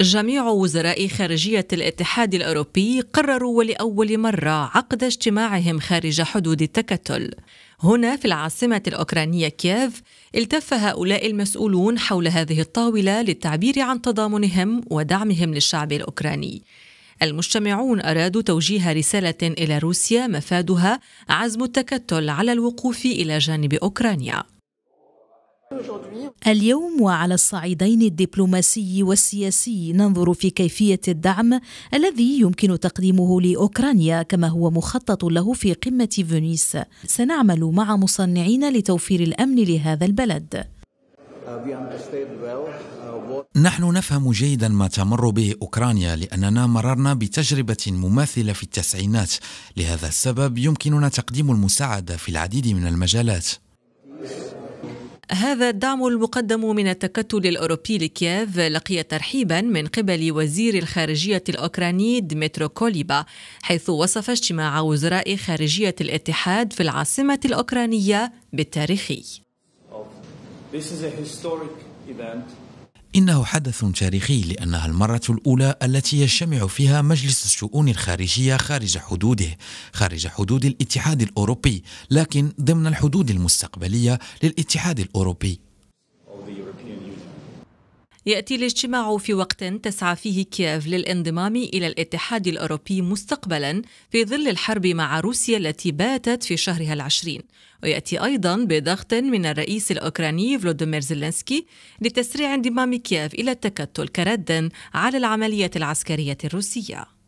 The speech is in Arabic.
جميع وزراء خارجية الاتحاد الأوروبي قرروا ولأول مرة عقد اجتماعهم خارج حدود التكتل. هنا في العاصمة الأوكرانية كييف التف هؤلاء المسؤولون حول هذه الطاولة للتعبير عن تضامنهم ودعمهم للشعب الأوكراني. المجتمعون أرادوا توجيه رسالة إلى روسيا مفادها عزم التكتل على الوقوف إلى جانب أوكرانيا. اليوم وعلى الصعيدين الدبلوماسي والسياسي ننظر في كيفيه الدعم الذي يمكن تقديمه لاوكرانيا كما هو مخطط له في قمه فينيس سنعمل مع مصنعين لتوفير الامن لهذا البلد نحن نفهم جيدا ما تمر به اوكرانيا لاننا مررنا بتجربه مماثله في التسعينات لهذا السبب يمكننا تقديم المساعده في العديد من المجالات هذا الدعم المقدم من التكتل الأوروبي لكييف لقي ترحيبا من قبل وزير الخارجية الأوكراني ديمترو كوليبا حيث وصف اجتماع وزراء خارجية الاتحاد في العاصمة الأوكرانية بالتاريخي. إنه حدث تاريخي لأنها المرة الأولى التي يجتمع فيها مجلس الشؤون الخارجية خارج حدوده، خارج حدود الاتحاد الأوروبي، لكن ضمن الحدود المستقبلية للاتحاد الأوروبي. يأتي الاجتماع في وقت تسعى فيه كييف للانضمام إلى الاتحاد الأوروبي مستقبلا في ظل الحرب مع روسيا التي باتت في شهرها العشرين ويأتي أيضا بضغط من الرئيس الأوكراني فلوديمير زيلينسكي لتسريع انضمام كييف إلى التكتل كردا على العملية العسكرية الروسية